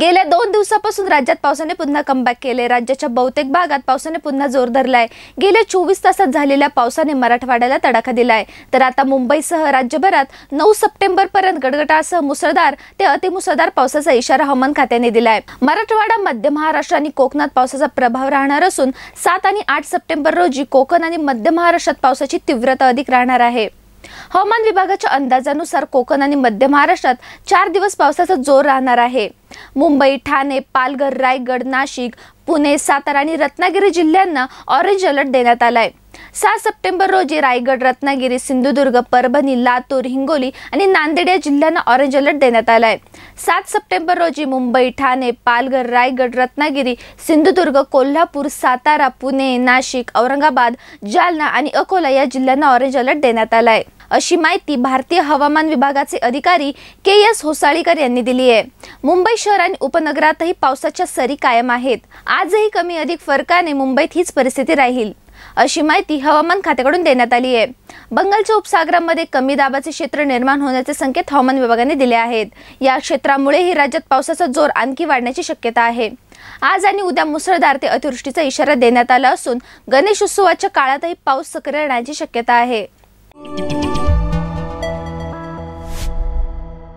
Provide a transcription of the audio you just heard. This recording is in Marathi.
गेल्या दोन दिवसापासून राज्यात पावसाने पुन्हा कमबॅक केले राज्याच्या बहुतेक भागात पावसाने पुन्हा जोर धरलाय गेल्या चोवीस तासात झालेल्या पावसाने मराठवाड्याला तडाखा दिलाय तर आता मुंबईसह राज्यभरात नऊ सप्टेंबर पर्यंत गडगडासह मुसळधार ते अतिमुसळधार पावसाचा इशारा हवामान खात्याने दिलाय मराठवाडा मध्य महाराष्ट्र आणि कोकणात पावसाचा प्रभाव राहणार असून सात आणि आठ सप्टेंबर रोजी कोकण आणि मध्य महाराष्ट्रात पावसाची तीव्रता अधिक राहणार आहे हवामान विभागाच्या अंदाजानुसार कोकण आणि मध्य महाराष्ट्रात चार दिवस पावसाचा जोर राहणार आहे मुंबई ठाणे पालघर रायगड नाशिक पुणे सातारा आणि रत्नागिरी जिल्ह्यांना ऑरेंज अलर्ट देण्यात आला आहे सात सप्टेंबर रोजी रायगड रत्नागिरी सिंधुदुर्ग परभणी लातूर हिंगोली आणि नांदेड या जिल्ह्यांना ऑरेंज अलर्ट देण्यात आला आहे सात सप्टेंबर रोजी मुंबई ठाणे पालघर रायगड रत्नागिरी सिंधुदुर्ग कोल्हापूर सातारा पुणे नाशिक औरंगाबाद जालना आणि अकोला या जिल्ह्यांना ऑरेंज अलर्ट देण्यात आला आहे अशी माहिती भारतीय हवामान विभागाचे अधिकारी के एस होसाळीकर यांनी दिली आहे मुंबई शहर आणि उपनगरातही पावसाच्या सरी कायम आहेत आजही कमी अधिक फरकाने मुंबईत हीच परिस्थिती राहील अशी माहिती हवामान खात्याकडून देण्यात आली आहे बंगालच्या उपसागरामध्ये कमी दाबाचे क्षेत्र निर्माण होण्याचे संकेत हवामान विभागाने दिले आहेत या क्षेत्रामुळेही राज्यात पावसाचा जोर आणखी वाढण्याची शक्यता आहे आज आणि उद्या मुसळधार ते अतिवृष्टीचा इशारा देण्यात आला असून गणेश उत्सवाच्या काळातही पाऊस सक्रिय राहण्याची शक्यता आहे